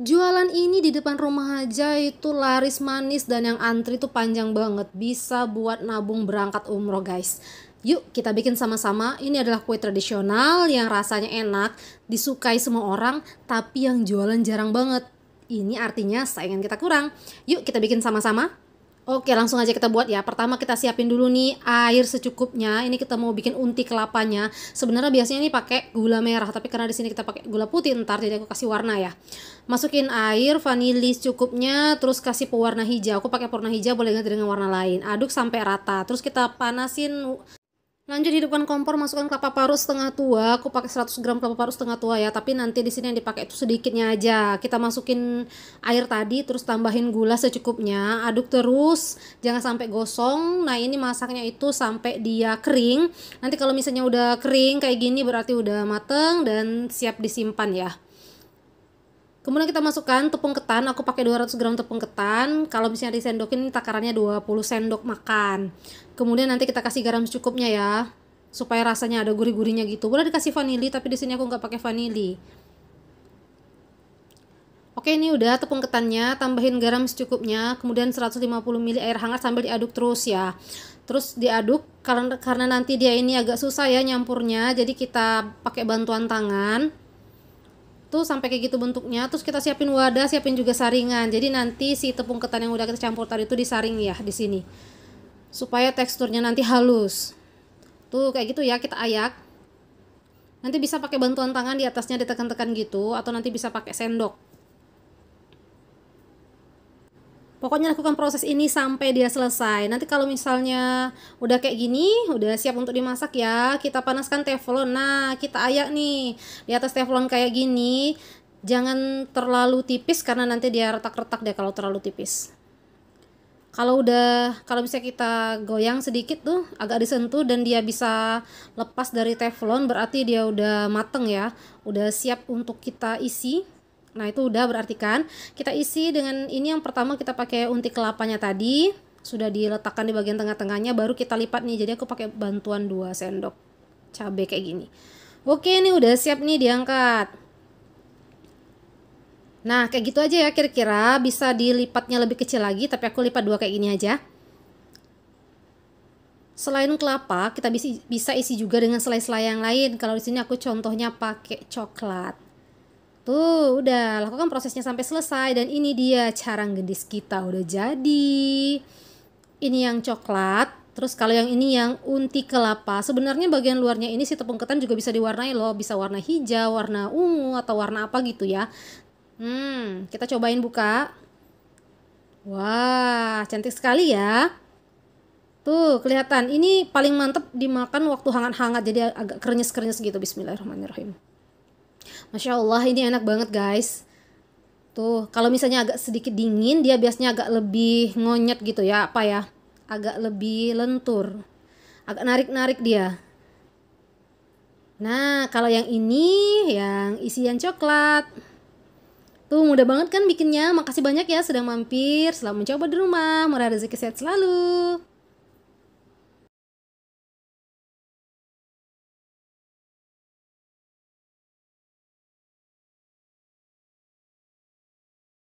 Jualan ini di depan rumah aja itu laris manis dan yang antri tuh panjang banget. Bisa buat nabung berangkat umroh guys. Yuk kita bikin sama-sama. Ini adalah kue tradisional yang rasanya enak, disukai semua orang, tapi yang jualan jarang banget. Ini artinya saingan kita kurang. Yuk kita bikin sama-sama. Oke, langsung aja kita buat ya. Pertama kita siapin dulu nih air secukupnya. Ini kita mau bikin unti kelapanya. Sebenarnya biasanya ini pakai gula merah, tapi karena di sini kita pakai gula putih ntar jadi aku kasih warna ya. Masukin air vanili secukupnya, terus kasih pewarna hijau. Aku pakai pewarna hijau, boleh ganti dengan warna lain. Aduk sampai rata. Terus kita panasin Lanjut hidupkan kompor, masukkan kelapa parut setengah tua. Aku pakai 100 gram kelapa parut setengah tua ya, tapi nanti di sini yang dipakai itu sedikitnya aja. Kita masukin air tadi terus tambahin gula secukupnya. Aduk terus, jangan sampai gosong. Nah, ini masaknya itu sampai dia kering. Nanti kalau misalnya udah kering kayak gini berarti udah mateng dan siap disimpan ya. Kemudian kita masukkan tepung ketan, aku pakai 200 gram tepung ketan. Kalau misalnya disendokin takarannya 20 sendok makan. Kemudian nanti kita kasih garam secukupnya ya supaya rasanya ada gurih-gurihnya gitu. Boleh dikasih vanili tapi di sini aku nggak pakai vanili. Oke ini udah tepung ketannya, tambahin garam secukupnya, kemudian 150 ml air hangat sambil diaduk terus ya. Terus diaduk karena karena nanti dia ini agak susah ya nyampurnya, jadi kita pakai bantuan tangan tuh sampai kayak gitu bentuknya terus kita siapin wadah siapin juga saringan jadi nanti si tepung ketan yang udah kita campur tadi itu disaring ya di sini supaya teksturnya nanti halus tuh kayak gitu ya kita ayak nanti bisa pakai bantuan tangan di atasnya ditekan-tekan gitu atau nanti bisa pakai sendok Pokoknya lakukan proses ini sampai dia selesai. Nanti kalau misalnya udah kayak gini, udah siap untuk dimasak ya. Kita panaskan teflon. Nah, kita ayak nih di atas teflon kayak gini. Jangan terlalu tipis karena nanti dia retak-retak deh kalau terlalu tipis. Kalau udah kalau bisa kita goyang sedikit tuh agak disentuh dan dia bisa lepas dari teflon berarti dia udah mateng ya, udah siap untuk kita isi. Nah, itu udah berarti kan kita isi dengan ini yang pertama kita pakai untik kelapanya tadi sudah diletakkan di bagian tengah-tengahnya baru kita lipat nih. Jadi aku pakai bantuan 2 sendok cabai kayak gini. Oke, ini udah siap nih diangkat. Nah, kayak gitu aja ya kira-kira bisa dilipatnya lebih kecil lagi tapi aku lipat dua kayak gini aja. Selain kelapa, kita bisa isi juga dengan selai-selai yang lain. Kalau di sini aku contohnya pakai coklat. Tuh, udah lakukan prosesnya sampai selesai dan ini dia cara gendis kita udah jadi. Ini yang coklat, terus kalau yang ini yang unti kelapa. Sebenarnya bagian luarnya ini si tepung ketan juga bisa diwarnai loh, bisa warna hijau, warna ungu atau warna apa gitu ya. Hmm, kita cobain buka. Wah, cantik sekali ya. Tuh, kelihatan. Ini paling mantep dimakan waktu hangat-hangat jadi agak kerenyes kerenyes gitu. Bismillahirrahmanirrahim. Masya Allah ini enak banget guys Tuh kalau misalnya agak sedikit dingin dia biasanya agak lebih ngonyet gitu ya apa ya Agak lebih lentur Agak narik-narik dia Nah kalau yang ini yang isian coklat Tuh mudah banget kan bikinnya Makasih banyak ya sudah mampir Selamat mencoba di rumah Murah rezeki sehat selalu